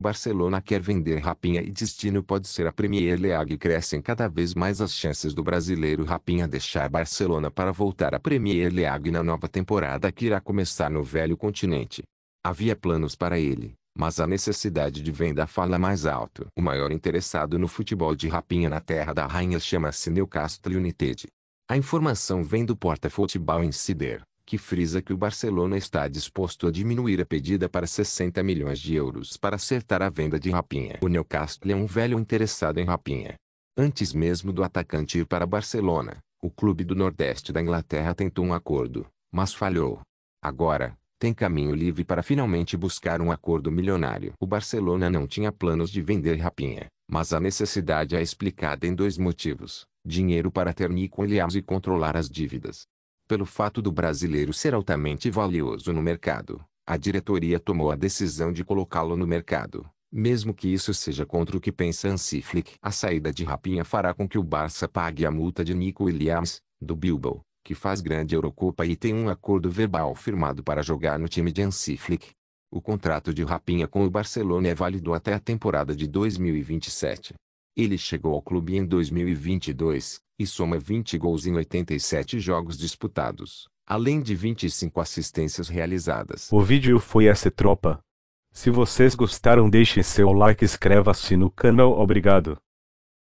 Barcelona quer vender Rapinha e destino pode ser a Premier League. Crescem cada vez mais as chances do brasileiro Rapinha deixar Barcelona para voltar à Premier League na nova temporada que irá começar no velho continente. Havia planos para ele, mas a necessidade de venda fala mais alto. O maior interessado no futebol de Rapinha na terra da rainha chama-se Newcastle United. A informação vem do porta Futebol Insider que frisa que o Barcelona está disposto a diminuir a pedida para 60 milhões de euros para acertar a venda de Rapinha. O Newcastle é um velho interessado em Rapinha. Antes mesmo do atacante ir para Barcelona, o clube do Nordeste da Inglaterra tentou um acordo, mas falhou. Agora, tem caminho livre para finalmente buscar um acordo milionário. O Barcelona não tinha planos de vender Rapinha, mas a necessidade é explicada em dois motivos: dinheiro para ter Nico Williams e controlar as dívidas. Pelo fato do brasileiro ser altamente valioso no mercado, a diretoria tomou a decisão de colocá-lo no mercado. Mesmo que isso seja contra o que pensa Anciflick, a saída de Rapinha fará com que o Barça pague a multa de Nico Williams, do Bilbao, que faz grande Eurocopa e tem um acordo verbal firmado para jogar no time de Anciflick. O contrato de Rapinha com o Barcelona é válido até a temporada de 2027. Ele chegou ao clube em 2022 e soma 20 gols em 87 jogos disputados, além de 25 assistências realizadas. O vídeo foi essa tropa. Se vocês gostaram, deixem seu like e inscreva-se no canal. Obrigado.